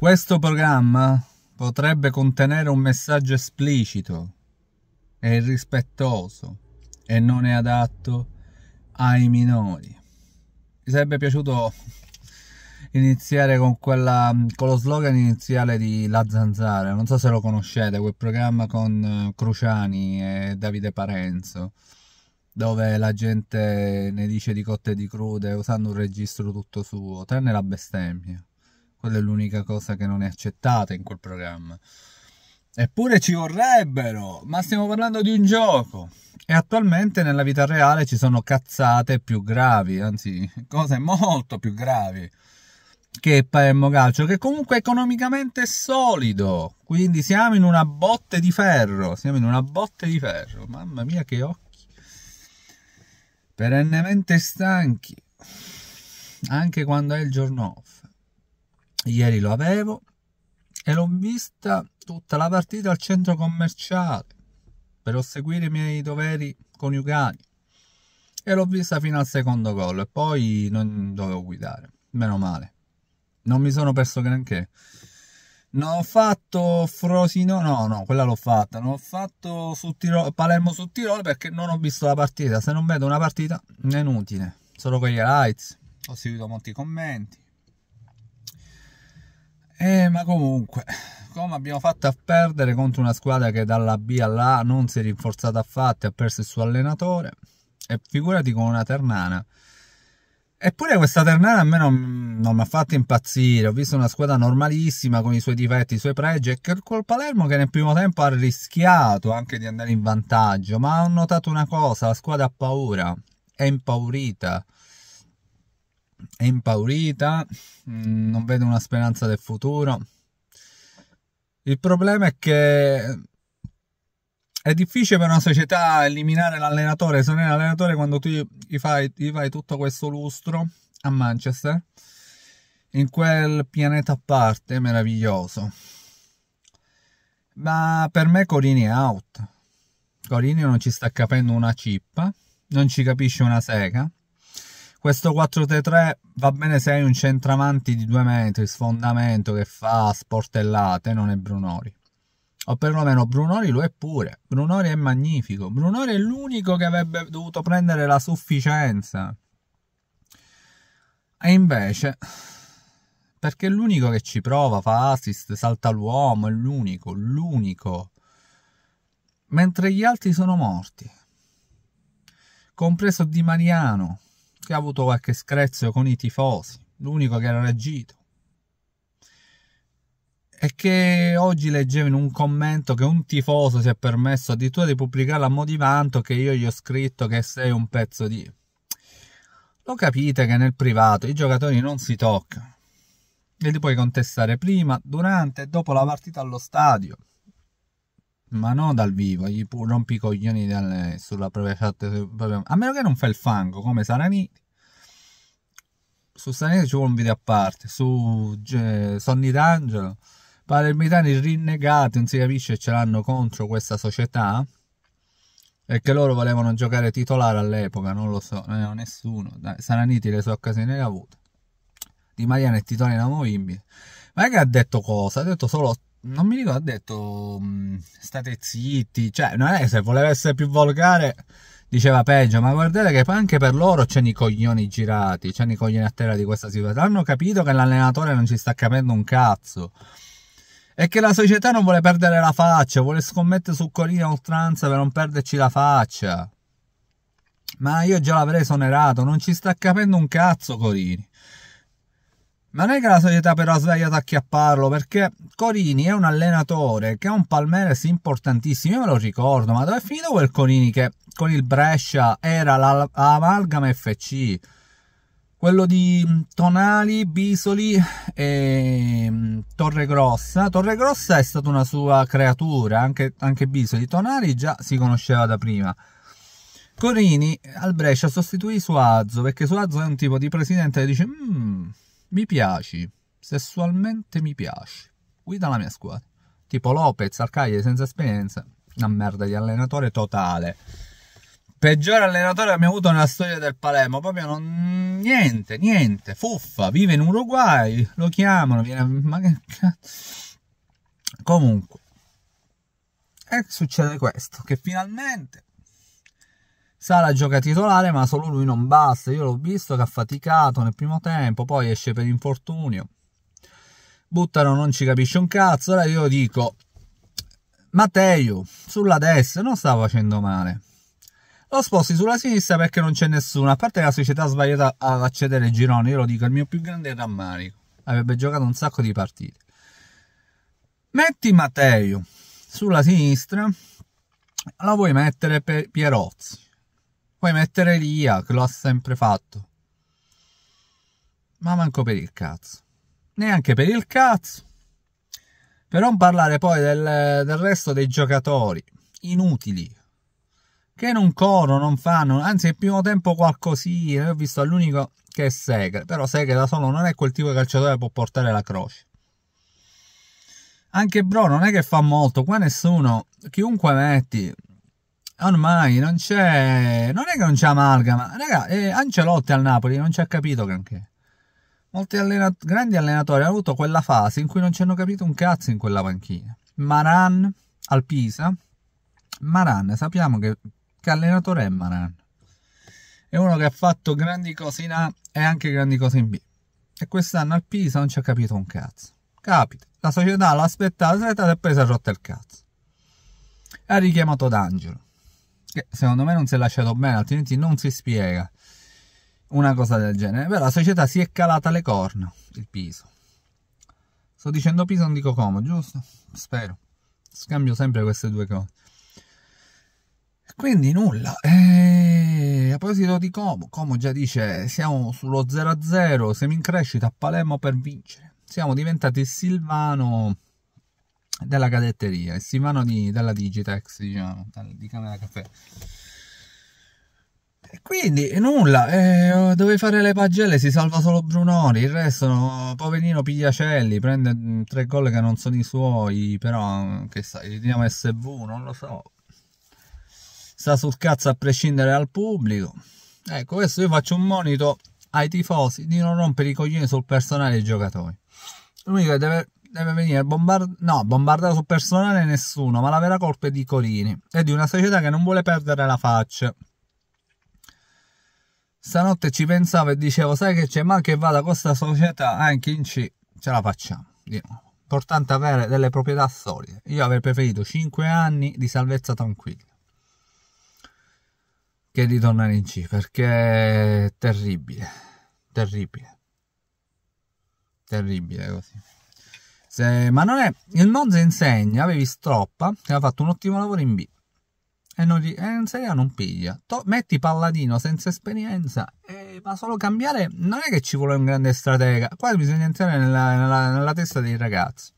Questo programma potrebbe contenere un messaggio esplicito e irrispettoso e non è adatto ai minori. Mi sarebbe piaciuto iniziare con, quella, con lo slogan iniziale di La Zanzara, non so se lo conoscete, quel programma con eh, Cruciani e Davide Parenzo dove la gente ne dice di cotte e di crude usando un registro tutto suo, tranne la bestemmia. Quella è l'unica cosa che non è accettata in quel programma. Eppure ci vorrebbero, ma stiamo parlando di un gioco. E attualmente nella vita reale ci sono cazzate più gravi, anzi cose molto più gravi che Palermo Calcio, che comunque economicamente è solido. Quindi siamo in una botte di ferro, siamo in una botte di ferro. Mamma mia che occhi. Perennemente stanchi, anche quando è il giorno off ieri lo avevo e l'ho vista tutta la partita al centro commerciale per osseguire i miei doveri coniugali e l'ho vista fino al secondo gol e poi non dovevo guidare, meno male. Non mi sono perso granché. Non ho fatto Frosino, no, no, quella l'ho fatta. Non ho fatto su Tiro... Palermo su Tirolo perché non ho visto la partita. Se non vedo una partita è inutile. Solo con gli highlights. Ho seguito molti commenti. Eh, ma comunque, come abbiamo fatto a perdere contro una squadra che dalla B alla A non si è rinforzata affatto e ha perso il suo allenatore, e figurati con una Ternana. Eppure questa Ternana a me non, non mi ha fatto impazzire, ho visto una squadra normalissima con i suoi difetti, i suoi pregi e col Palermo che nel primo tempo ha rischiato anche di andare in vantaggio, ma ho notato una cosa, la squadra ha paura, è impaurita, è impaurita, mm, non vede una speranza del futuro. Il problema è che è difficile per una società eliminare l'allenatore, esonere l'allenatore quando tu gli fai, gli fai tutto questo lustro a Manchester, in quel pianeta a parte meraviglioso. Ma per me Corini è out. Corini non ci sta capendo una cippa, non ci capisce una sega questo 4-3-3 va bene se hai un centravanti di 2 metri, sfondamento che fa sportellate, non è Brunori. O perlomeno Brunori lo è pure. Brunori è magnifico. Brunori è l'unico che avrebbe dovuto prendere la sufficienza. E invece, perché è l'unico che ci prova, fa assist, salta l'uomo, è l'unico, l'unico. Mentre gli altri sono morti. Compreso Di Mariano, Berlusca ha avuto qualche screzio con i tifosi, l'unico che era reagito. E che oggi leggevo in un commento che un tifoso si è permesso addirittura di pubblicare a mo' di vanto che io gli ho scritto che sei un pezzo di... Lo capite che nel privato i giocatori non si toccano. E li puoi contestare prima, durante e dopo la partita allo stadio ma non dal vivo, gli rompi i coglioni dal, sulla propria chat. Propria... A meno che non fa il fango come Saraniti. Su Saraniti ci vuole un video a parte, su eh, Sonny D'Angelo. Palermitani rinnegati, non si capisce, ce l'hanno contro questa società. Perché loro volevano giocare titolare all'epoca, non lo so, non era nessuno. Dai, Saraniti le sue occasioni le ha avute. Di Mariano è titolare inamovibile. Ma è che ha detto cosa? Ha detto solo non mi ricordo, ha detto mm, state zitti, cioè non è se voleva essere più volgare diceva peggio, ma guardate che anche per loro c'è i coglioni girati, c'è i coglioni a terra di questa situazione, hanno capito che l'allenatore non ci sta capendo un cazzo e che la società non vuole perdere la faccia, vuole scommettere su Corina oltranza per non perderci la faccia. Ma io già l'avrei esonerato, non ci sta capendo un cazzo Corini. Ma non è che la società però ha svegliato a chiapparlo, perché Corini è un allenatore che ha un palmarès importantissimo, io me lo ricordo, ma dove è finito quel Corini che con il Brescia era l'amalgama FC? Quello di mm, Tonali, Bisoli e mm, Torre Grossa. Torre Grossa è stata una sua creatura, anche, anche Bisoli. Tonali già si conosceva da prima. Corini al Brescia sostituì Suazzo, perché Suazzo è un tipo di presidente che dice... Mm, mi piaci, sessualmente mi piaci. Guida la mia squadra. Tipo Lopez, al senza esperienza. Una merda di allenatore totale. Peggiore allenatore che abbiamo avuto nella storia del Palermo. Proprio non... niente, niente. Fuffa, vive in Uruguay. Lo chiamano, viene... Ma che cazzo. Comunque. E succede questo, che finalmente Sala gioca titolare, ma solo lui non basta. Io l'ho visto che ha faticato nel primo tempo, poi esce per infortunio. Buttano non ci capisce un cazzo. Ora io dico, Matteo, sulla destra non sta facendo male. Lo sposti sulla sinistra perché non c'è nessuno. A parte che la società ha sbagliato ad accedere ai gironi, io lo dico, il mio più grande rammarico. Avrebbe giocato un sacco di partite. Metti Matteo sulla sinistra, la vuoi mettere per Pierozzi Puoi mettere Lia, ah, che lo ha sempre fatto. Ma manco per il cazzo. Neanche per il cazzo. Per non parlare poi del, del resto dei giocatori. Inutili. Che non corrono, non fanno. Anzi, il primo tempo qualcosina. Io ho visto l'unico che è Segre. Però Segre da solo non è quel tipo di calciatore che può portare la croce anche Bro non è che fa molto, qua nessuno, chiunque metti, ormai non c'è, non è che non c'è amalgama, raga, eh, Ancelotti al Napoli non ci ha capito granché. Molti allenat grandi allenatori hanno avuto quella fase in cui non ci hanno capito un cazzo in quella panchina. Maran al Pisa, Maran, sappiamo che, che allenatore è Maran. È uno che ha fatto grandi cose in A e anche grandi cose in B. E quest'anno al Pisa non ci ha capito un cazzo. Capita, la società l'ha aspettata, l'ha aspettata e poi si è rotta il cazzo. Ha richiamato D'Angelo che eh, secondo me non si è lasciato bene, altrimenti non si spiega una cosa del genere. Però la società si è calata le corna, il Piso. Sto dicendo Piso, non dico Como, giusto? Spero. Scambio sempre queste due cose. Quindi nulla. E eh, a proposito di Como, Como già dice siamo sullo 0-0, siamo in crescita a Palermo per vincere. Siamo diventati Silvano della cadetteria, il Simano di, della Digitex, diciamo, di Camera Caffè. E quindi nulla, eh, dovevi fare le pagelle, si salva solo Brunori, il resto no, poverino Pigliacelli, prende mm, tre gol che non sono i suoi, però mm, che sa, gli diamo SV, non lo so. Sta sul cazzo a prescindere dal pubblico. Ecco, questo io faccio un monito ai tifosi di non rompere i coglioni sul personale dei giocatori. L'unico che deve deve venire bombardato. No, bombardato su personale nessuno, ma la vera colpa è di Corini e di una società che non vuole perdere la faccia. Stanotte ci pensavo e dicevo, sai che c'è, mal che vada questa società, anche in C ce la facciamo. Importante avere delle proprietà solide. Io avrei preferito 5 anni di salvezza tranquilla che di tornare in C perché è terribile, terribile, terribile così. Se, ma non è il Monza insegna, avevi Stroppa che ha fatto un ottimo lavoro in B e non, eh, in Serie A non piglia. To, metti Palladino senza esperienza, eh, ma solo cambiare non è che ci vuole un grande stratega, qua bisogna entrare nella, nella, nella testa dei ragazzi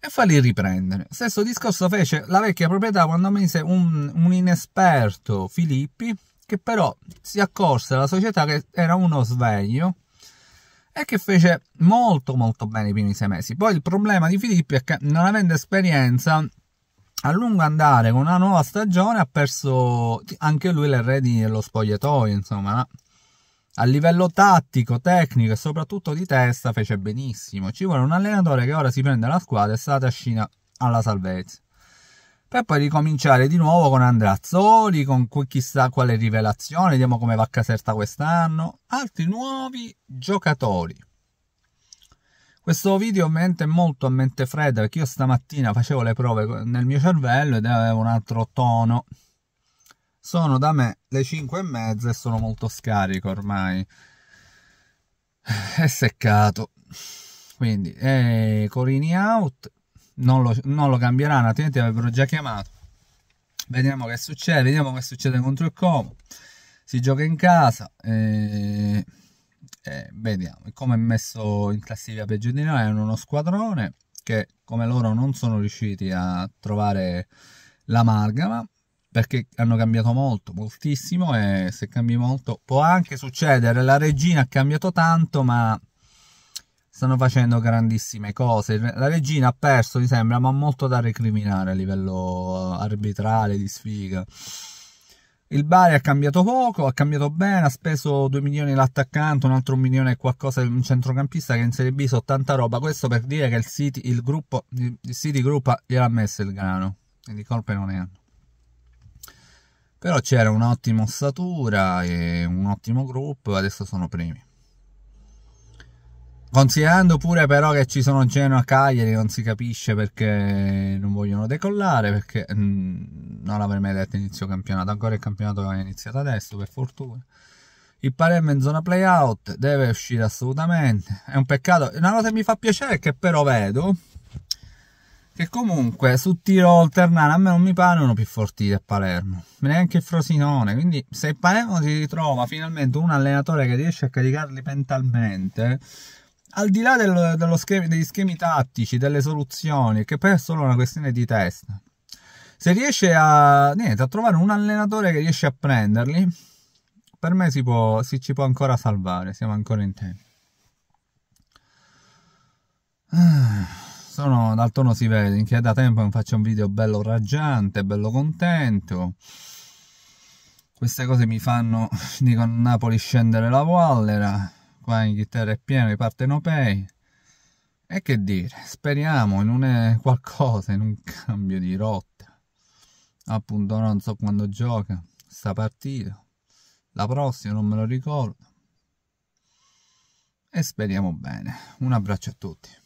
e farli riprendere. Stesso discorso fece la vecchia proprietà quando mise un, un inesperto Filippi, che però si accorse alla società che era uno sveglio e che fece molto molto bene i primi sei mesi. Poi il problema di Filippi è che non avendo esperienza a lungo andare con una nuova stagione ha perso anche lui le redini dello spogliatoio, insomma, no? a livello tattico, tecnico e soprattutto di testa fece benissimo. Ci vuole un allenatore che ora si prende la squadra e sta tascina alla salvezza per poi ricominciare di nuovo con Andrazzoli, con chissà quale rivelazione, vediamo come va a Caserta quest'anno, altri nuovi giocatori. Questo video ovviamente è molto a mente fredda perché io stamattina facevo le prove nel mio cervello ed avevo un altro tono. Sono da me le 5 e mezza e sono molto scarico ormai. È seccato. Quindi, eh, Corini out, non lo, non lo cambieranno, altrimenti avrebbero già chiamato. Vediamo che succede, vediamo che succede contro il Como. Si gioca in casa, eh, eh, vediamo. come è messo in classifica peggio di noi, è uno squadrone che come loro non sono riusciti a trovare l'amalgama perché hanno cambiato molto, moltissimo e se cambi molto può anche succedere, la regina ha cambiato tanto ma stanno facendo grandissime cose. La regina ha perso, mi sembra, ma ha molto da recriminare a livello eh, arbitrale, di sfiga. Il Bari ha cambiato poco, ha cambiato bene, ha speso 2 milioni l'attaccante, un altro 1 milione e qualcosa un centrocampista che in Serie B so tanta roba. Questo per dire che il City, il gruppo, il City Group gliel'ha messo il grano, quindi colpe non erano. Però c'era un'ottima ossatura e un ottimo gruppo, adesso sono primi. Considerando pure però che ci sono Genoa e Cagliari, non si capisce perché non vogliono decollare, perché mh, mm, non l'avrei mai detto inizio campionato, ancora il campionato è iniziato adesso per fortuna. Il Palermo in zona playout deve uscire assolutamente, è un peccato. Una cosa che mi fa piacere è che però vedo che comunque su tiro alternato a me non mi pare uno più forti del Palermo, neanche il Frosinone, quindi se il Palermo si ritrova finalmente un allenatore che riesce a caricarli mentalmente al di là del, schemi, degli schemi tattici, delle soluzioni, che poi è solo una questione di testa, se riesce a, niente, a trovare un allenatore che riesce a prenderli, per me si, può, si ci può ancora salvare, siamo ancora in tempo. Ah, sono dal tono si vede che da tempo non faccio un video bello raggiante, bello contento. Queste cose mi fanno, dico, Napoli scendere la Wallera qua in Inghilterra è pieno di partenopei. E che dire, speriamo in un eh, qualcosa, in un cambio di rotta. Appunto non so quando gioca sta partita, la prossima non me lo ricordo. E speriamo bene. Un abbraccio a tutti.